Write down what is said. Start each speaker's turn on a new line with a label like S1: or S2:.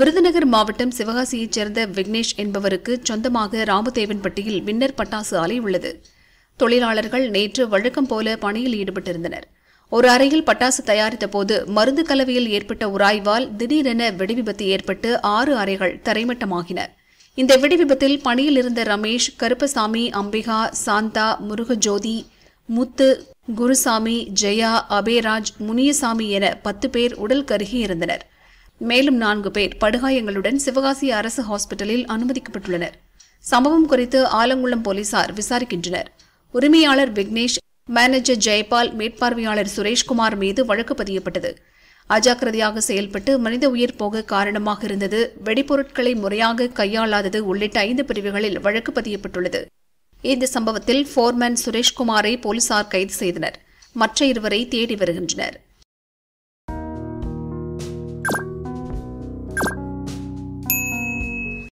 S1: விருதுநகர் மாவட்டம் சிவகாசியைச் சேர்ந்த விக்னேஷ் என்பவருக்கு சொந்தமாக ராமதேவன்பட்டியில் வின்னர் பட்டாசு ஆலை உள்ளது தொழிலாளர்கள் நேற்று வழக்கம் போல பணியில் ஈடுபட்டிருந்தனர் ஒரு அறையில் பட்டாசு தயாரித்த போது மருந்து கலவையில் ஏற்பட்ட உராய்வால் திடீரென வெடிவிபத்து ஏற்பட்டு ஆறு அறைகள் தரைமட்டமாகின இந்த வெடிவிபத்தில் பணியில் இருந்த ரமேஷ் கருப்பசாமி அம்பிகா சாந்தா முருகஜோதி முத்து குருசாமி ஜெயா அபேராஜ் முனியசாமி என பத்து பேர் உடல் கருகி இருந்தனர் மேலும் நான்கு பேர் படுகாயங்களுடன் சிவகாசி அரசு ஹாஸ்பிட்டலில் அனுமதிக்கப்பட்டுள்ளனர் சம்பவம் குறித்து ஆலங்குளம் போலீசார் விசாரிக்கின்றனர் உரிமையாளர் விக்னேஷ் மேனேஜர் ஜெயபால் மேற்பார்வையாளர் சுரேஷ்குமார் மீது வழக்கு பதியப்பட்டது அஜாக்கிரதையாக செயல்பட்டு மனித உயிர் போக காரணமாக இருந்தது வெடிபொருட்களை முறையாக கையாளாதது உள்ளிட்ட ஐந்து பிரிவுகளில் வழக்கு பதியப்பட்டுள்ளது இந்த சம்பவத்தில் ஃபோர்மேன் சுரேஷ்குமாரை போலீசார் கைது செய்தனர் மற்ற இருவரை தேடி வருகின்றனர்